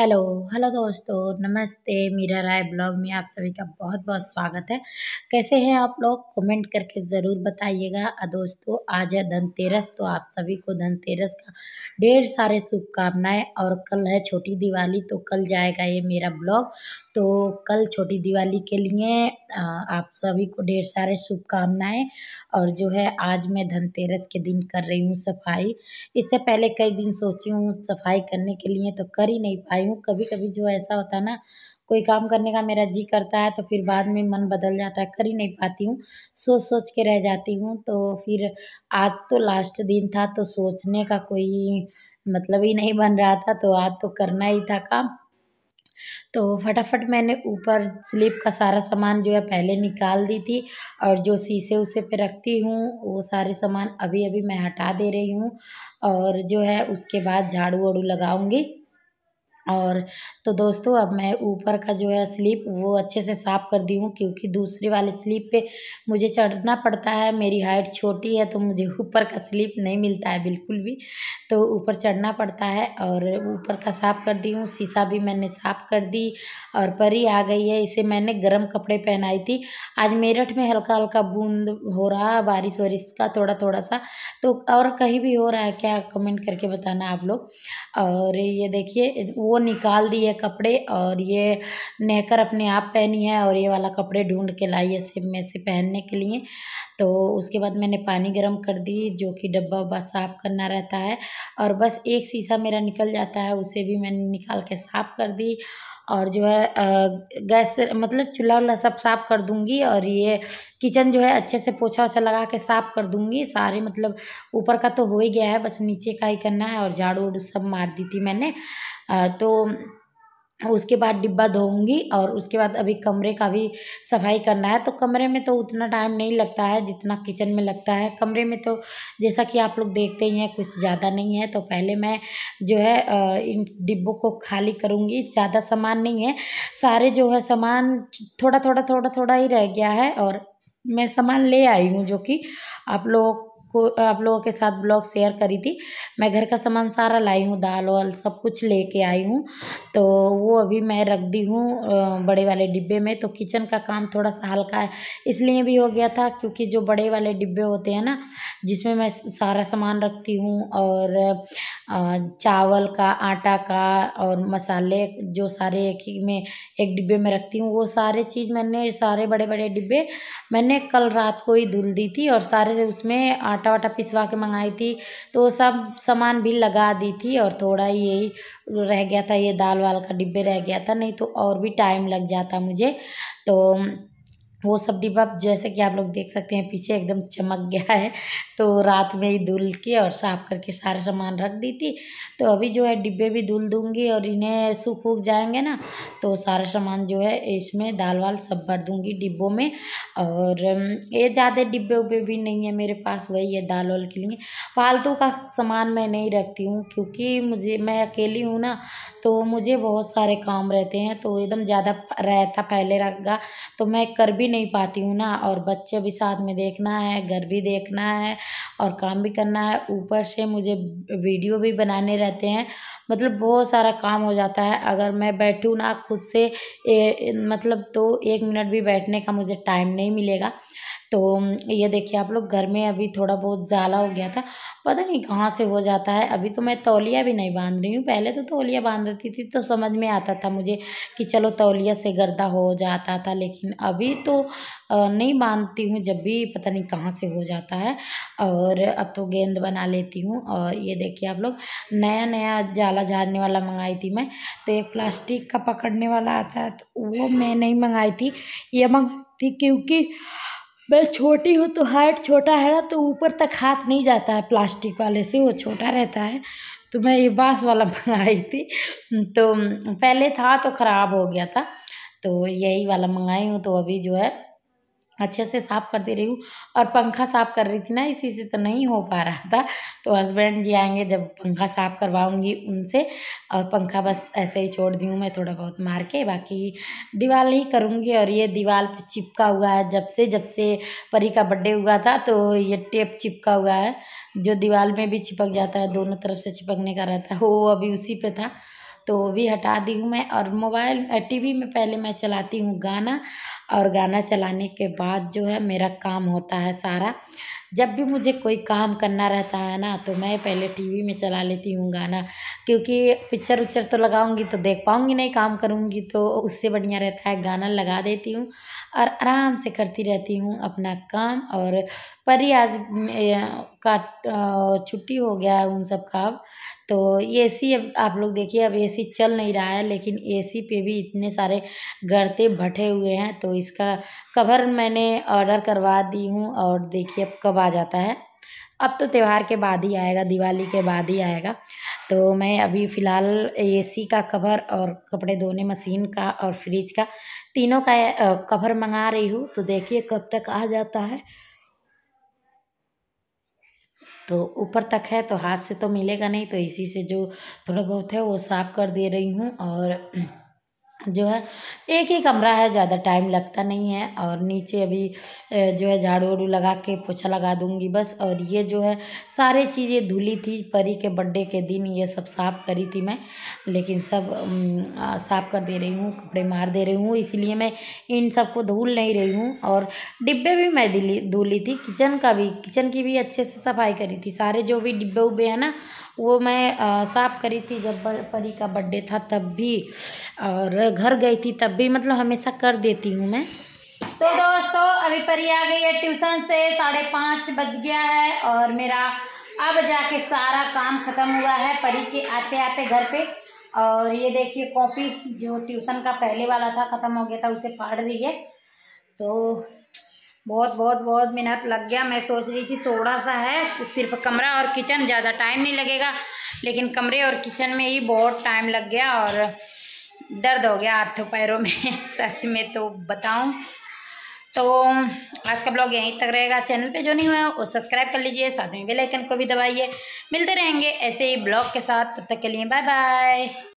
hello hello दोस्तों नमस्ते मीरा राय blog में आप सभी का बहुत बहुत स्वागत है कैसे हैं आप लोग कमेंट करके ज़रूर बताइएगा दोस्तों आज है धनतेरस तो आप सभी को धनतेरस का ढेर सारे शुभकामनाएं और कल है छोटी दिवाली तो कल जाएगा ये मेरा ब्लॉग तो कल छोटी दिवाली के लिए आप सभी को ढेर सारे शुभकामनाएँ और जो है आज मैं धनतेरस के दिन कर रही हूँ सफाई इससे पहले कई दिन सोची हूँ सफाई करने के लिए तो कर ही नहीं पाई हूँ कभी कभी जो ऐसा होता है ना कोई काम करने का मेरा जी करता है तो फिर बाद में मन बदल जाता है कर ही नहीं पाती हूँ सोच सोच के रह जाती हूँ तो फिर आज तो लास्ट दिन था तो सोचने का कोई मतलब ही नहीं बन रहा था तो आज तो करना ही था काम तो फटाफट मैंने ऊपर स्लीप का सारा सामान जो है पहले निकाल दी थी और जो शीशे उसे पे रखती हूँ वो सारे सामान अभी अभी मैं हटा दे रही हूँ और जो है उसके बाद झाड़ू वाड़ू लगाऊँगी और तो दोस्तों अब मैं ऊपर का जो है स्लीप वो अच्छे से साफ़ कर दी हूँ क्योंकि दूसरे वाले स्लीप पे मुझे चढ़ना पड़ता है मेरी हाइट छोटी है तो मुझे ऊपर का स्लीप नहीं मिलता है बिल्कुल भी तो ऊपर चढ़ना पड़ता है और ऊपर का साफ़ कर दी हूँ शीशा भी मैंने साफ़ कर दी और परी आ गई है इसे मैंने गर्म कपड़े पहनाई थी आज मेरठ में हल्का हल्का बूंद हो रहा बारिश वरिश का थोड़ा थोड़ा सा तो और कहीं भी हो रहा है क्या कमेंट करके बताना आप लोग और ये देखिए वो निकाल दिए कपड़े और ये नेकर अपने आप पहनी है और ये वाला कपड़े ढूंढ के लाई है सिम में से पहनने के लिए तो उसके बाद मैंने पानी गर्म कर दी जो कि डब्बा उब्बा साफ़ करना रहता है और बस एक शीशा मेरा निकल जाता है उसे भी मैंने निकाल के साफ़ कर दी और जो है गैस मतलब चूल्हा वूल्हा सब साफ़ कर दूंगी और ये किचन जो है अच्छे से पोछा वोछा लगा के साफ़ कर दूंगी सारे मतलब ऊपर का तो हो ही गया है बस नीचे का ही करना है और झाड़ू वाड़ू सब मार दी थी मैंने तो उसके बाद डिब्बा धोऊँगी और उसके बाद अभी कमरे का भी सफाई करना है तो कमरे में तो उतना टाइम नहीं लगता है जितना किचन में लगता है कमरे में तो जैसा कि आप लोग देखते ही हैं कुछ ज़्यादा नहीं है तो पहले मैं जो है इन डिब्बों को खाली करूँगी ज़्यादा सामान नहीं है सारे जो है सामान थोड़ा थोड़ा थोड़ा थोड़ा ही रह गया है और मैं सामान ले आई हूँ जो कि आप लोग को आप लोगों के साथ ब्लॉग शेयर करी थी मैं घर का सामान सारा लाई हूँ दाल वाल सब कुछ लेके आई हूँ तो वो अभी मैं रख दी हूँ बड़े वाले डिब्बे में तो किचन का काम थोड़ा सा हल्का है इसलिए भी हो गया था क्योंकि जो बड़े वाले डिब्बे होते हैं ना जिसमें मैं सारा सामान रखती हूँ और चावल का आटा का और मसाले जो सारे एक ही में एक डिब्बे में रखती हूँ वो सारे चीज़ मैंने सारे बड़े बड़े डिब्बे मैंने कल रात को ही धुल दी थी और सारे उसमें आटा वाटा पिसवा के मंगाई थी तो सब सामान भी लगा दी थी और थोड़ा यही रह गया था ये दाल वाल का डिब्बे रह गया था नहीं तो और भी टाइम लग जाता मुझे तो वो सब डिब्बा जैसे कि आप लोग देख सकते हैं पीछे एकदम चमक गया है तो रात में ही धुल के और साफ करके सारे सामान रख दी थी तो अभी जो है डिब्बे भी धुल दूंगी और इन्हें सूख उख जाएंगे ना तो सारा सामान जो है इसमें दाल वाल सब भर दूंगी डिब्बों में और ये ज़्यादा डिब्बे उब्बे भी नहीं है मेरे पास वही है दाल वाल के लिए फालतू का सामान मैं नहीं रखती हूँ क्योंकि मुझे मैं अकेली हूँ ना तो मुझे बहुत सारे काम रहते हैं तो एकदम ज़्यादा रहता फैले रखा तो मैं कर भी भी नहीं पाती हूँ ना और बच्चे भी साथ में देखना है घर भी देखना है और काम भी करना है ऊपर से मुझे वीडियो भी बनाने रहते हैं मतलब बहुत सारा काम हो जाता है अगर मैं बैठूँ ना खुद से ए, मतलब तो एक मिनट भी बैठने का मुझे टाइम नहीं मिलेगा तो ये देखिए आप लोग घर में अभी थोड़ा बहुत जाला हो गया था पता नहीं कहाँ से हो जाता है अभी तो मैं तौलिया भी नहीं बांध रही हूँ पहले तो तौलिया बांध देती थी तो समझ में आता था मुझे कि चलो तौलिया से गर्दा हो जाता था लेकिन अभी तो नहीं बांधती हूँ जब भी पता नहीं कहाँ से हो जाता है और अब तो गेंद बना लेती हूँ और ये देखिए आप लोग नया नया जाला झाड़ने वाला मंगाई थी मैं तो एक प्लास्टिक का पकड़ने वाला आता है तो वो मैं नहीं मंगाई थी ये मंगाई थी क्योंकि मैं छोटी हूँ तो हाइट छोटा है ना तो ऊपर तक हाथ नहीं जाता है प्लास्टिक वाले से वो छोटा रहता है तो मैं ये बाँस वाला मंगाई थी तो पहले था तो ख़राब हो गया था तो यही वाला मंगाई हूँ तो अभी जो है अच्छे से साफ़ कर दे रही हूँ और पंखा साफ़ कर रही थी ना इसी से तो नहीं हो पा रहा था तो हस्बैंड जी आएंगे जब पंखा साफ़ करवाऊंगी उनसे और पंखा बस ऐसे ही छोड़ दी हूँ मैं थोड़ा बहुत मार के बाकी दीवार ही करूँगी और ये दीवार पे चिपका हुआ है जब से जब से परी का बर्थडे हुआ था तो ये टेप चिपका हुआ है जो दीवार में भी चिपक जाता है दोनों तरफ से चिपकने का रहता है वो अभी उसी पर था तो वो भी हटा दी हूँ मैं और मोबाइल वी में पहले मैं चलाती हूँ गाना और गाना चलाने के बाद जो है मेरा काम होता है सारा जब भी मुझे कोई काम करना रहता है ना तो मैं पहले टी वी में चला लेती हूँ गाना क्योंकि पिक्चर उच्चर तो लगाऊंगी तो देख पाऊंगी नहीं काम करूँगी तो उससे बढ़िया रहता है गाना लगा देती हूँ और आराम से करती रहती हूँ अपना काम और परी आज का छुट्टी हो गया है उन सब का अब तो ए सी अब आप लोग देखिए अब ए सी चल नहीं रहा है लेकिन ए सी पे भी इतने सारे गर्ते भटे हुए हैं तो इसका कवर मैंने ऑर्डर करवा दी हूँ और देखिए अब कब आ जाता है अब तो त्यौहार के बाद ही आएगा दिवाली के बाद ही आएगा तो मैं अभी फ़िलहाल एसी का कवर और कपड़े धोने मशीन का और फ्रिज का तीनों का कवर मंगा रही हूँ तो देखिए कब तक आ जाता है तो ऊपर तक है तो हाथ से तो मिलेगा नहीं तो इसी से जो थोड़ा बहुत है वो साफ़ कर दे रही हूँ और जो है एक ही कमरा है ज़्यादा टाइम लगता नहीं है और नीचे अभी जो है झाड़ू वाड़ू लगा के पोछा लगा दूंगी बस और ये जो है सारे चीज़ें धुली थी परी के बर्थडे के दिन ये सब साफ़ करी थी मैं लेकिन सब साफ़ कर दे रही हूँ कपड़े मार दे रही हूँ इसलिए मैं इन सब को धुल नहीं रही हूँ और डिब्बे भी मैं धुली थी किचन का भी किचन की भी अच्छे से सफाई करी थी सारे जो भी डिब्बे उब्बे हैं ना वो मैं साफ़ करी थी जब परी का बर्थडे था तब भी और घर गई थी तब भी मतलब हमेशा कर देती हूँ मैं तो दोस्तों अभी परी आ गई है ट्यूशन से साढ़े पाँच बज गया है और मेरा अब जाके सारा काम ख़त्म हुआ है परी के आते आते घर पे और ये देखिए कॉपी जो ट्यूशन का पहले वाला था ख़त्म हो गया था उसे फाड़ रही है तो बहुत बहुत बहुत मेहनत लग गया मैं सोच रही थी थोड़ा सा है सिर्फ कमरा और किचन ज़्यादा टाइम नहीं लगेगा लेकिन कमरे और किचन में ही बहुत टाइम लग गया और दर्द हो गया हाथों पैरों में सर्च में तो बताऊं तो आज का ब्लॉग यहीं तक रहेगा चैनल पे जो नहीं हुआ वो सब्सक्राइब कर लीजिए साथ में बेलाइकन को भी दबाइए मिलते रहेंगे ऐसे ही ब्लॉग के साथ तब तक के लिए बाय बाय